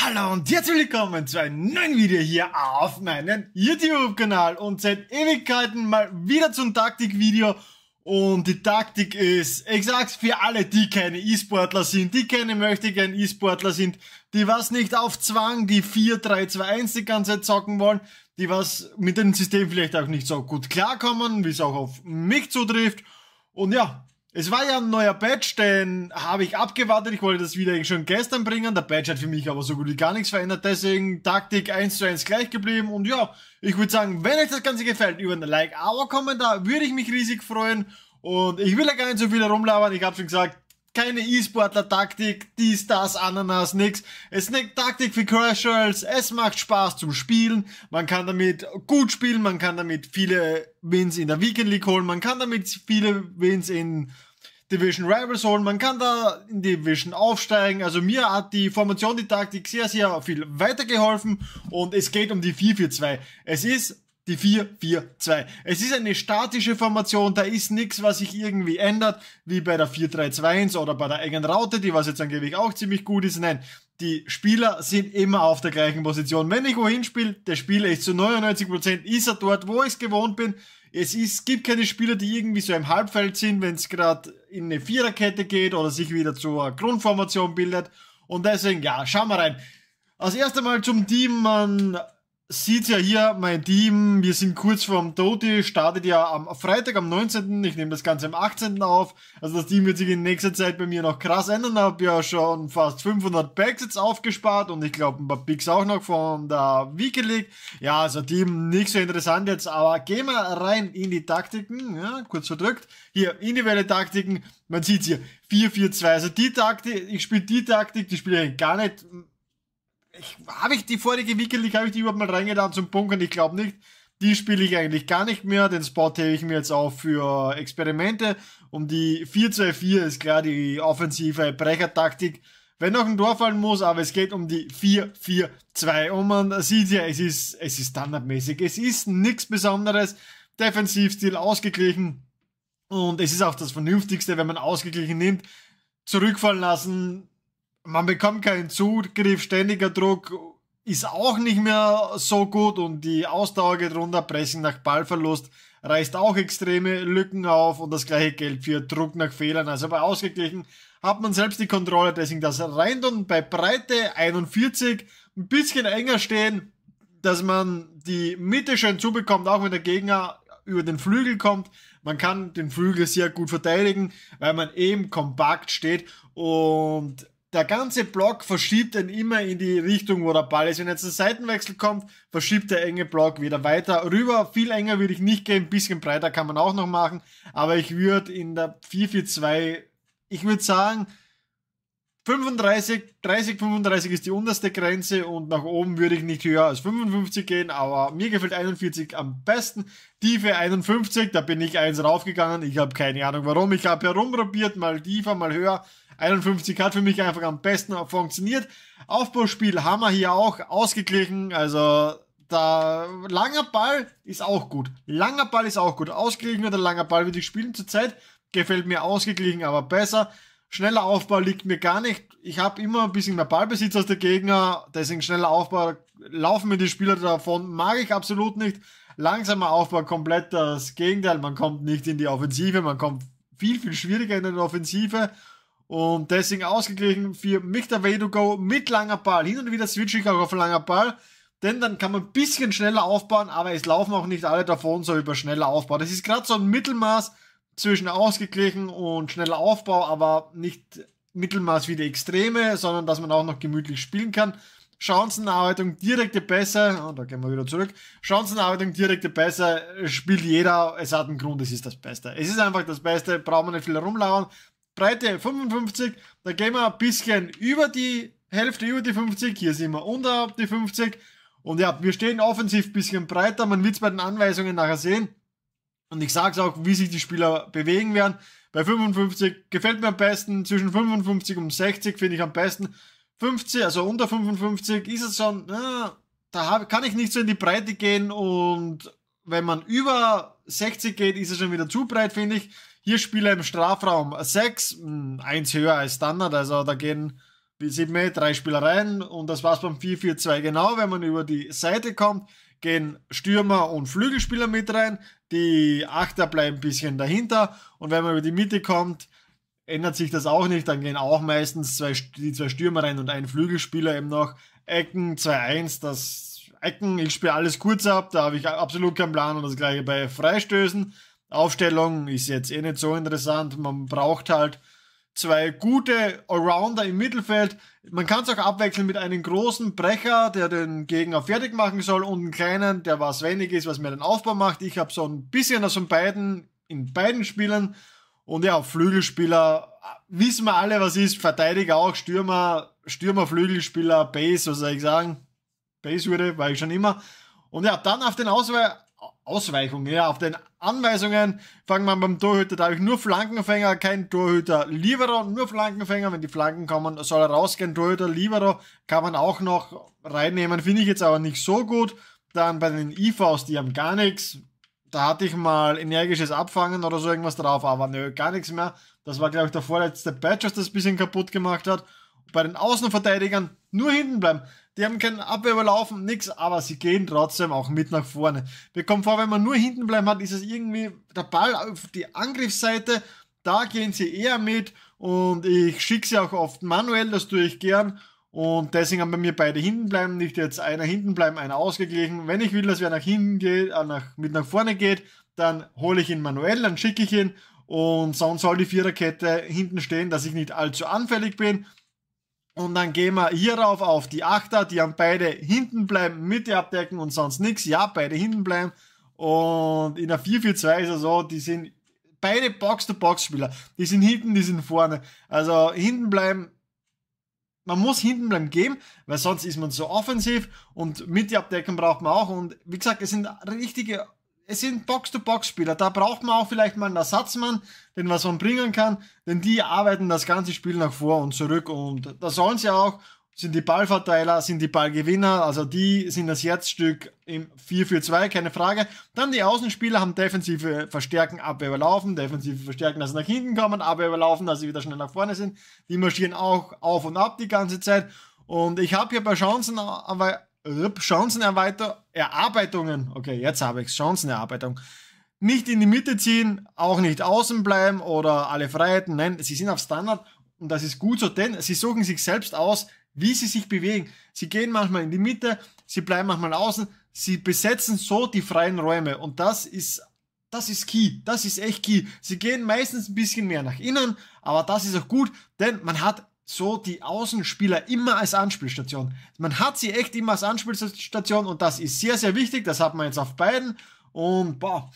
Hallo und herzlich willkommen zu einem neuen Video hier auf meinem YouTube-Kanal und seit Ewigkeiten mal wieder zum Taktik-Video und die Taktik ist, ich sag's für alle, die keine E-Sportler sind, die keine möchte gern E-Sportler sind, die was nicht auf Zwang, die 4-3-2-1 die ganze Zeit zocken wollen, die was mit dem System vielleicht auch nicht so gut klarkommen, wie es auch auf mich zutrifft und ja, es war ja ein neuer Patch, den habe ich abgewartet. Ich wollte das wieder schon gestern bringen. Der Patch hat für mich aber so gut wie gar nichts verändert. Deswegen Taktik 1 zu 1 gleich geblieben. Und ja, ich würde sagen, wenn euch das Ganze gefällt, über einen Like, aber Kommentar würde ich mich riesig freuen. Und ich will ja gar nicht so viel herumlabern. Ich habe schon gesagt, keine E-Sportler-Taktik, dies, das, Ananas, nix. Es ist eine Taktik für Crash Royals, es macht Spaß zum Spielen, man kann damit gut spielen, man kann damit viele Wins in der Weekend League holen, man kann damit viele Wins in Division Rivals holen, man kann da in Division aufsteigen. Also mir hat die Formation, die Taktik sehr, sehr viel weitergeholfen und es geht um die 4-4-2. Es ist die 4-4-2. Es ist eine statische Formation, da ist nichts, was sich irgendwie ändert, wie bei der 4-3-2-1 oder bei der engen Raute, die was jetzt angeblich auch ziemlich gut ist. Nein, die Spieler sind immer auf der gleichen Position. Wenn ich wohin spiele, der Spieler ist zu 99% ist er dort, wo ich es gewohnt bin. Es ist, gibt keine Spieler, die irgendwie so im Halbfeld sind, wenn es gerade in eine Viererkette geht oder sich wieder zur Grundformation bildet. Und deswegen, ja, schauen wir rein. Als erstes Mal zum Team, man sieht ja hier mein Team, wir sind kurz vorm Toti, startet ja am Freitag, am 19. Ich nehme das Ganze am 18. auf. Also das Team wird sich in nächster Zeit bei mir noch krass ändern. Ich habe ja schon fast 500 Packs jetzt aufgespart und ich glaube ein paar Picks auch noch von der Wiki League. Ja, also Team nicht so interessant jetzt, aber gehen wir rein in die Taktiken. Ja, kurz verdrückt. Hier, individuelle Taktiken. Man sieht hier 4-4-2. Also die Taktik, ich spiele die Taktik, die spiele ich gar nicht habe ich die vorige Weekend League, habe ich die überhaupt mal reingetan zum Bunkern? Ich glaube nicht. Die spiele ich eigentlich gar nicht mehr. Den Spot hebe ich mir jetzt auf für Experimente. Um die 4-2-4 ist klar die offensive Brechertaktik. Wenn noch ein Tor fallen muss, aber es geht um die 4-4-2. Und man sieht ja, es ist, es ist standardmäßig. Es ist nichts Besonderes. Defensivstil ausgeglichen. Und es ist auch das Vernünftigste, wenn man ausgeglichen nimmt. Zurückfallen lassen, man bekommt keinen Zugriff, ständiger Druck ist auch nicht mehr so gut und die Ausdauer geht runter, Pressing nach Ballverlust reißt auch extreme Lücken auf und das gleiche gilt für Druck nach Fehlern. Also bei ausgeglichen hat man selbst die Kontrolle, deswegen das Reindon bei Breite 41 ein bisschen enger stehen, dass man die Mitte schön zubekommt, auch wenn der Gegner über den Flügel kommt. Man kann den Flügel sehr gut verteidigen, weil man eben kompakt steht und der ganze Block verschiebt dann immer in die Richtung, wo der Ball ist. Wenn jetzt ein Seitenwechsel kommt, verschiebt der enge Block wieder weiter rüber. Viel enger würde ich nicht gehen, ein bisschen breiter kann man auch noch machen. Aber ich würde in der 4-4-2, ich würde sagen, 35, 30, 35 ist die unterste Grenze und nach oben würde ich nicht höher als 55 gehen, aber mir gefällt 41 am besten. Tiefe 51, da bin ich eins raufgegangen. Ich habe keine Ahnung warum. Ich habe herumprobiert, mal tiefer, mal höher. 51 hat für mich einfach am besten funktioniert. Aufbauspiel haben wir hier auch ausgeglichen. Also da langer Ball ist auch gut. Langer Ball ist auch gut. Ausgeglichener der langer Ball, würde ich spielen zurzeit, gefällt mir ausgeglichen, aber besser. Schneller Aufbau liegt mir gar nicht. Ich habe immer ein bisschen mehr Ballbesitz als der Gegner, deswegen schneller Aufbau laufen mir die Spieler davon, mag ich absolut nicht. Langsamer Aufbau, komplett das Gegenteil. Man kommt nicht in die Offensive, man kommt viel, viel schwieriger in die Offensive und deswegen ausgeglichen für Mich der Way to Go mit langer Ball. Hin und wieder switche ich auch auf langer Ball, denn dann kann man ein bisschen schneller aufbauen, aber es laufen auch nicht alle davon so über schneller Aufbau. Das ist gerade so ein Mittelmaß zwischen ausgeglichen und schneller Aufbau, aber nicht Mittelmaß wie die Extreme, sondern dass man auch noch gemütlich spielen kann. Chancenarbeitung, direkte Pässe, oh, da gehen wir wieder zurück. Chancenarbeitung, direkte Pässe, spielt jeder, es hat einen Grund, es ist das Beste. Es ist einfach das Beste, braucht man nicht viel herumlauern. Breite 55, da gehen wir ein bisschen über die Hälfte, über die 50, hier sind wir unter die 50. Und ja, wir stehen offensiv ein bisschen breiter, man wird es bei den Anweisungen nachher sehen. Und ich sage es auch, wie sich die Spieler bewegen werden. Bei 55 gefällt mir am besten, zwischen 55 und 60 finde ich am besten. 50, also unter 55 ist es schon, na, äh, da hab, kann ich nicht so in die Breite gehen und wenn man über 60 geht, ist es schon wieder zu breit, finde ich. Hier Spieler im Strafraum 6, hm, eins höher als Standard, also da gehen, wie sieht man, eh, drei Spieler rein und das war's beim 4-4-2 genau. Wenn man über die Seite kommt, gehen Stürmer und Flügelspieler mit rein, die Achter bleiben ein bisschen dahinter und wenn man über die Mitte kommt, ändert sich das auch nicht, dann gehen auch meistens zwei, die zwei Stürmer rein und ein Flügelspieler eben noch. Ecken 2-1, das Ecken, ich spiele alles kurz ab, da habe ich absolut keinen Plan und das gleiche bei Freistößen. Aufstellung ist jetzt eh nicht so interessant. Man braucht halt zwei gute Allrounder im Mittelfeld. Man kann es auch abwechseln mit einem großen Brecher, der den Gegner fertig machen soll und einen kleinen, der was wenig ist, was mir den Aufbau macht. Ich habe so ein bisschen aus den beiden in beiden Spielen und ja, Flügelspieler wissen wir alle, was ist. Verteidiger auch, Stürmer, Stürmer, Flügelspieler, Base, was soll ich sagen? Base würde, war ich schon immer. Und ja, dann auf den Auswahl Ausweichung, ja, auf den Anweisungen fangen wir beim Torhüter, da habe ich nur Flankenfänger, kein Torhüter Libero, nur Flankenfänger, wenn die Flanken kommen, soll er rausgehen, Torhüter Libero kann man auch noch reinnehmen, finde ich jetzt aber nicht so gut, dann bei den IVs, die haben gar nichts, da hatte ich mal energisches Abfangen oder so irgendwas drauf, aber nö, gar nichts mehr, das war glaube ich der vorletzte Patch, was das ein bisschen kaputt gemacht hat, bei den Außenverteidigern nur hinten bleiben. Die haben keinen Abwehr überlaufen, nichts, aber sie gehen trotzdem auch mit nach vorne. Wir kommen vor, wenn man nur hinten bleiben hat, ist es irgendwie der Ball auf die Angriffsseite. Da gehen sie eher mit und ich schicke sie auch oft manuell, das tue ich gern. Und deswegen haben bei mir beide hinten bleiben, nicht jetzt einer hinten bleiben, einer ausgeglichen. Wenn ich will, dass wer nach hinten geht, äh, nach, mit nach vorne geht, dann hole ich ihn manuell, dann schicke ich ihn und sonst soll die Viererkette hinten stehen, dass ich nicht allzu anfällig bin. Und dann gehen wir hierauf auf die Achter, die haben beide hinten bleiben, Mitte abdecken und sonst nichts. Ja, beide hinten bleiben. Und in der 4-4-2 ist er so, die sind beide Box-to-Box-Spieler. Die sind hinten, die sind vorne. Also hinten bleiben, man muss hinten bleiben geben, weil sonst ist man so offensiv und Mitte abdecken braucht man auch. Und wie gesagt, es sind richtige es sind Box-to-Box-Spieler. Da braucht man auch vielleicht mal einen Ersatzmann, den was man bringen kann, denn die arbeiten das ganze Spiel nach vor und zurück und da sollen sie auch, sind die Ballverteiler, sind die Ballgewinner, also die sind das Herzstück im 4-4-2, keine Frage. Dann die Außenspieler haben defensive Verstärken, Abwehr überlaufen, defensive Verstärken, dass sie nach hinten kommen, Abwehr überlaufen, dass sie wieder schnell nach vorne sind. Die marschieren auch auf und ab die ganze Zeit. Und ich habe hier bei Chancen aber Chancenerweiterung, okay, jetzt habe ich es, Chancenerarbeitung. Nicht in die Mitte ziehen, auch nicht außen bleiben oder alle Freiheiten, nein, sie sind auf Standard und das ist gut so, denn sie suchen sich selbst aus, wie sie sich bewegen. Sie gehen manchmal in die Mitte, sie bleiben manchmal außen, sie besetzen so die freien Räume und das ist das ist key, das ist echt key. Sie gehen meistens ein bisschen mehr nach innen, aber das ist auch gut, denn man hat so die Außenspieler immer als Anspielstation. Man hat sie echt immer als Anspielstation und das ist sehr, sehr wichtig. Das hat man jetzt auf beiden. Und boah,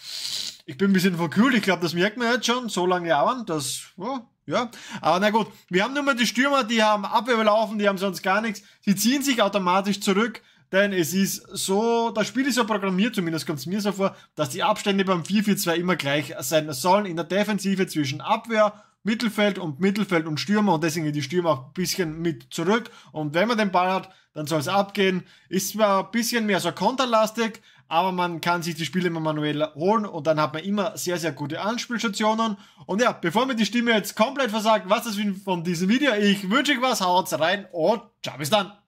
ich bin ein bisschen verkühlt. Ich glaube, das merkt man jetzt schon. So lange Jahren, das, oh, ja. Aber na gut, wir haben nur mal die Stürmer, die haben Abwehr laufen, die haben sonst gar nichts. Sie ziehen sich automatisch zurück. Denn es ist so, das Spiel ist so programmiert, zumindest kommt es mir so vor, dass die Abstände beim 4-4-2 immer gleich sein sollen. In der Defensive zwischen Abwehr Mittelfeld und Mittelfeld und Stürmer und deswegen die Stürmer auch ein bisschen mit zurück. Und wenn man den Ball hat, dann soll es abgehen. Ist zwar ein bisschen mehr so konterlastig, aber man kann sich die Spiele immer manuell holen und dann hat man immer sehr, sehr gute Anspielstationen. Und ja, bevor mir die Stimme jetzt komplett versagt, was das von diesem Video, ich wünsche euch was, haut's rein und ciao bis dann.